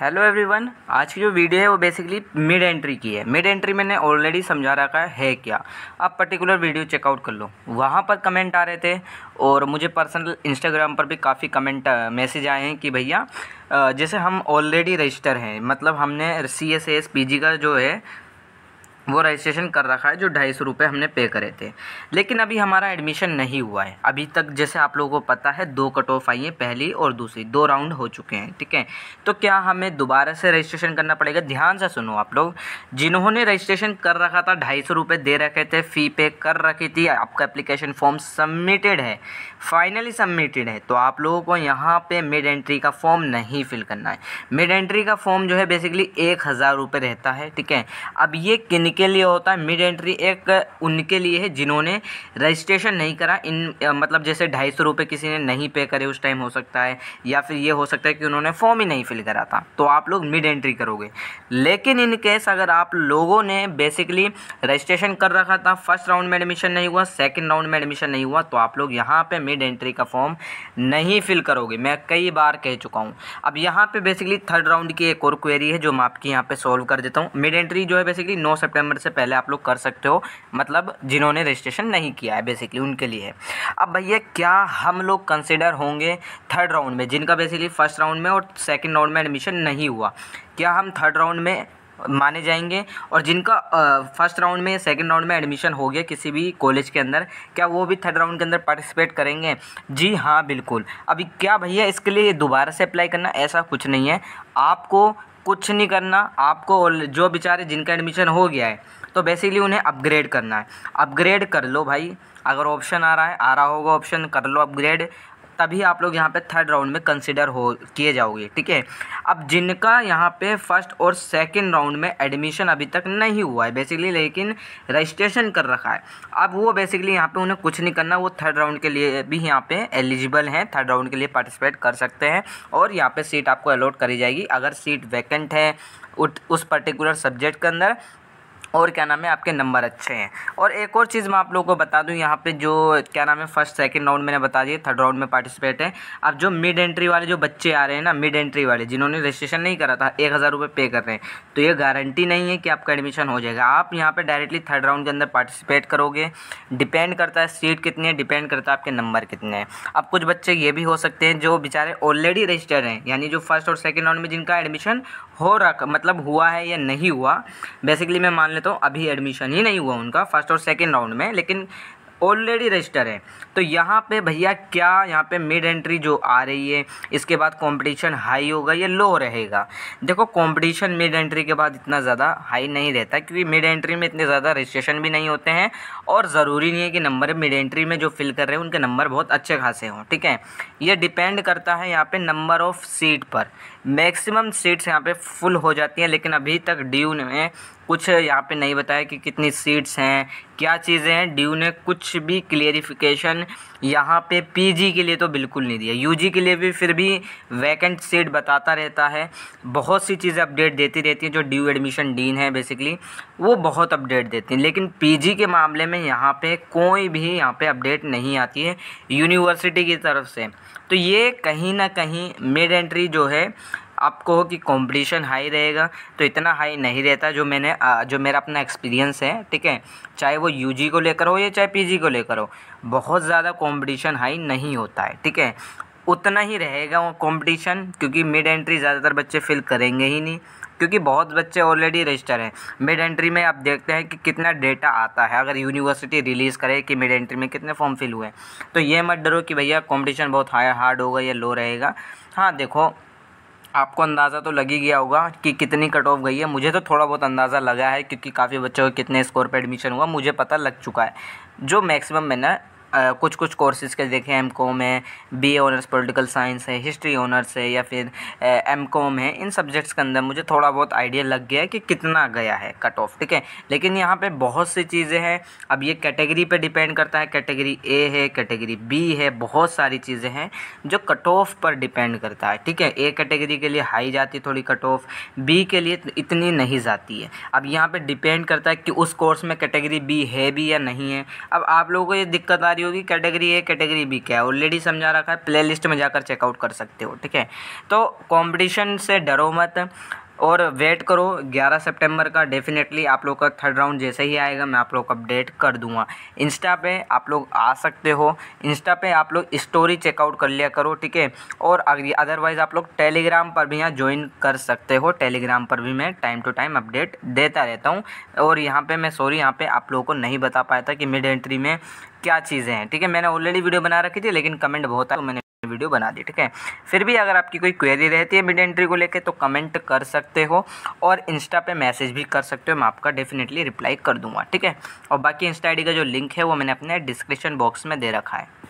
hello everyone आज की जो वीडियो है वो बेसिकली मिड एंट्री की है मिड एंट्री मैंने ऑलरेडी समझा रखा है क्या आप पर्टिकुलर वीडियो चेकआउट कर लो वहाँ पर कमेंट आ रहे थे और मुझे पर्सनल इंस्टाग्राम पर भी काफ़ी कमेंट मैसेज आए हैं कि भैया जैसे हम ऑलरेडी रजिस्टर हैं मतलब हमने C S S P G का जो है वो रजिस्ट्रेशन कर रखा है जो ढाई सौ रुपये हमने पे करे थे लेकिन अभी हमारा एडमिशन नहीं हुआ है अभी तक जैसे आप लोगों को पता है दो कट ऑफ आई हैं पहली और दूसरी दो राउंड हो चुके हैं ठीक है तो क्या हमें दोबारा से रजिस्ट्रेशन करना पड़ेगा ध्यान से सुनो आप लोग जिन्होंने रजिस्ट्रेशन कर रखा था ढाई सौ दे रखे थे फ़ी पे कर रखी थी आपका अप्लीकेशन फॉर्म सबमिटेड है फाइनली सबमिटेड है तो आप लोगों को यहाँ पे मिड एंट्री का फॉर्म नहीं फिल करना है मिड एंट्री का फॉर्म जो है बेसिकली एक हज़ार रुपये रहता है ठीक है अब ये किन के लिए होता है मिड एंट्री एक उनके लिए है जिन्होंने रजिस्ट्रेशन नहीं करा इन मतलब जैसे ढाई सौ रुपये किसी ने नहीं पे करे उस टाइम हो सकता है या फिर ये हो सकता है कि उन्होंने फॉर्म ही नहीं फिल करा था तो आप लोग मिड एंट्री करोगे लेकिन इन केस अगर आप लोगों ने बेसिकली रजिस्ट्रेशन कर रखा था फर्स्ट राउंड में एडमिशन नहीं हुआ सेकेंड राउंड में एडमिशन नहीं हुआ तो आप लोग यहाँ पर मिड एंट्री का फॉर्म नहीं फिल करोगे मैं कई बार कह चुका हूँ अब यहाँ पे बेसिकली थर्ड राउंड की एक और क्वेरी है जो मैं आपकी यहाँ पे सॉल्व कर देता हूँ मिड एंट्री जो है बेसिकली 9 सितंबर से पहले आप लोग कर सकते हो मतलब जिन्होंने रजिस्ट्रेशन नहीं किया है बेसिकली उनके लिए अब भैया क्या हम लोग कंसिडर होंगे थर्ड राउंड में जिनका बेसिकली फर्स्ट राउंड में और सेकेंड राउंड में एडमिशन नहीं हुआ क्या हम थर्ड राउंड में माने जाएंगे और जिनका फर्स्ट राउंड में सेकेंड राउंड में एडमिशन हो गया किसी भी कॉलेज के अंदर क्या वो भी थर्ड राउंड के अंदर पार्टिसिपेट करेंगे जी हाँ बिल्कुल अभी क्या भैया इसके लिए दोबारा से अप्लाई करना ऐसा कुछ नहीं है आपको कुछ नहीं करना आपको जो बेचारे जिनका एडमिशन हो गया है तो बेसिकली उन्हें अपग्रेड करना है अपग्रेड कर लो भाई अगर ऑप्शन आ रहा है आ रहा होगा ऑप्शन कर लो अपग्रेड तभी आप लोग यहाँ पे थर्ड राउंड में कंसिडर हो किए जाओगे ठीक है अब जिनका यहाँ पे फर्स्ट और सेकंड राउंड में एडमिशन अभी तक नहीं हुआ है बेसिकली लेकिन रजिस्ट्रेशन कर रखा है अब वो बेसिकली यहाँ पे उन्हें कुछ नहीं करना वो थर्ड राउंड के लिए भी यहाँ पे एलिजिबल हैं थर्ड राउंड के लिए पार्टिसिपेट कर सकते हैं और यहाँ पर सीट आपको अलॉट करी जाएगी अगर सीट वैकेंट है उस पर्टिकुलर सब्जेक्ट के अंदर और क्या नाम है आपके नंबर अच्छे हैं और एक और चीज़ मैं आप लोगों को बता दूं यहाँ पे जो क्या नाम है फर्स्ट सेकंड राउंड मैंने बता दिया थर्ड राउंड में पार्टिसिपेट हैं अब जो मिड एंट्री वाले जो बच्चे आ रहे हैं ना मिड एंट्री वाले जिन्होंने रजिस्ट्रेशन नहीं करा था एक हज़ार रुपये पे कर रहे हैं तो ये गारंटी नहीं है कि आपका एडमिशन हो जाएगा आप यहाँ पर डायरेक्टली थर्ड राउंड के अंदर पार्टिसिपेट करोगे डिपेंड करता है सीट कितनी है डिपेंड करता है आपके नंबर कितने हैं अब कुछ बच्चे ये भी हो सकते हैं जो बेचारे ऑलरेडी रजिस्टर्ड हैं यानी जो फर्स्ट और सेकेंड राउंड में जिनका एडमिशन हो रहा मतलब हुआ है या नहीं हुआ बेसिकली मैं मान लेता तो अभी एडमिशन ही नहीं हुआ उनका फर्स्ट और सेकेंड राउंड में लेकिन ऑलरेडी रजिस्टर है तो यहाँ पे भैया क्या यहाँ पे मिड एंट्री जो आ रही है इसके बाद कंपटीशन हाई होगा या लो रहेगा देखो कंपटीशन मिड एंट्री के बाद इतना ज़्यादा हाई नहीं रहता क्योंकि मिड एंट्री में इतने ज़्यादा रजिस्ट्रेशन भी नहीं होते हैं और ज़रूरी नहीं है कि नंबर मिड एंट्री में जो फिल कर रहे हैं उनके नंबर बहुत अच्छे खासे हों ठीक है ये डिपेंड करता है यहाँ पर नंबर ऑफ़ सीट पर मैक्सिमम सीट्स यहाँ पर फुल हो जाती हैं लेकिन अभी तक ड्यू में कुछ यहाँ पे नहीं बताया कि कितनी सीट्स हैं क्या चीज़ें हैं ड्यू ने कुछ भी क्लियरिफिकेशन यहाँ पे पीजी के लिए तो बिल्कुल नहीं दिया यूजी के लिए भी फिर भी वैकेंट सीट बताता रहता है बहुत सी चीज़ें अपडेट देती रहती हैं जो ड्यू एडमिशन डीन है बेसिकली वो बहुत अपडेट देती हैं लेकिन पी के मामले में यहाँ पर कोई भी यहाँ पर अपडेट नहीं आती है यूनिवर्सिटी की तरफ से तो ये कहीं ना कहीं मिड एंट्री जो है आपको हो कि कंपटीशन हाई रहेगा तो इतना हाई नहीं रहता जो मैंने जो मेरा अपना एक्सपीरियंस है ठीक है चाहे वो यूजी को लेकर हो या चाहे पीजी को लेकर हो बहुत ज़्यादा कंपटीशन हाई नहीं होता है ठीक है उतना ही रहेगा वो कॉम्पटिशन क्योंकि मिड एंट्री ज़्यादातर बच्चे फिल करेंगे ही नहीं क्योंकि बहुत बच्चे ऑलरेडी रजिस्टर हैं मिड एंट्री में आप देखते हैं कि कितना डेटा आता है अगर यूनिवर्सिटी रिलीज़ करे कि मिड एंट्री में कितने फॉर्म फिल हुए तो ये मत डरो कि भैया कंपटीशन बहुत हाई हार्ड होगा या लो रहेगा हाँ देखो आपको अंदाज़ा तो लग ही गया होगा कि कितनी कट ऑफ गई है मुझे तो थोड़ा बहुत अंदाज़ा लगा है क्योंकि काफ़ी बच्चों के कितने स्कोर पर एडमिशन हुआ मुझे पता लग चुका है जो मैक्सिमम मैंने कुछ कुछ कोर्सेज़ के देखें एम कॉम है बी ऑनर्स पॉलिटिकल साइंस है हिस्ट्री ऑनर्स है या फिर एम कॉम है इन सब्जेक्ट्स के अंदर मुझे थोड़ा बहुत आइडिया लग गया है कि कितना गया है कट ऑफ ठीक है लेकिन यहाँ पर बहुत सी चीज़ें हैं अब ये कैटेगरी पर डिपेंड करता है कैटेगरी ए है कैटेगरी बी है बहुत सारी चीज़ें हैं जो कट ऑफ पर डिपेंड करता है ठीक है ए कैटेगरी के लिए हाई जाती है थोड़ी कट ऑफ बी के लिए इतनी नहीं जाती है अब यहाँ पर डिपेंड करता है कि उस कोर्स में कैटेगरी बी है भी या नहीं है अब आप लोगों को ये दिक्कत आ रही की कैटेगरी ए कैटेगरी बी क्या है ऑलरेडी समझा रखा है प्लेलिस्ट में जाकर चेकआउट कर सकते हो ठीक है तो कंपटीशन से डरो मत और वेट करो 11 सितंबर का डेफिनेटली आप लोग का थर्ड राउंड जैसे ही आएगा मैं आप लोग को अपडेट कर दूंगा इंस्टा पे आप लोग आ सकते हो इंस्टा पे आप लोग स्टोरी चेकआउट कर लिया करो ठीक है और अदरवाइज़ आप लोग टेलीग्राम पर भी यहाँ ज्वाइन कर सकते हो टेलीग्राम पर भी मैं टाइम टू टाइम अपडेट देता रहता हूँ और यहाँ पर मैं सॉरी यहाँ पर आप लोगों को नहीं बता पाया था कि मिड एंट्री में क्या चीज़ें हैं ठीक है मैंने ऑलरेडी वीडियो बना रखी थी लेकिन कमेंट बहुत आया तो मैंने वीडियो बना दी ठीक है फिर भी अगर आपकी कोई क्वेरी रहती है मिड एंट्री को लेकर तो कमेंट कर सकते हो और इंस्टा पे मैसेज भी कर सकते हो मैं आपका डेफिनेटली रिप्लाई कर दूंगा ठीक है और बाकी इंस्टा आई का जो लिंक है वो मैंने अपने डिस्क्रिप्शन बॉक्स में दे रखा है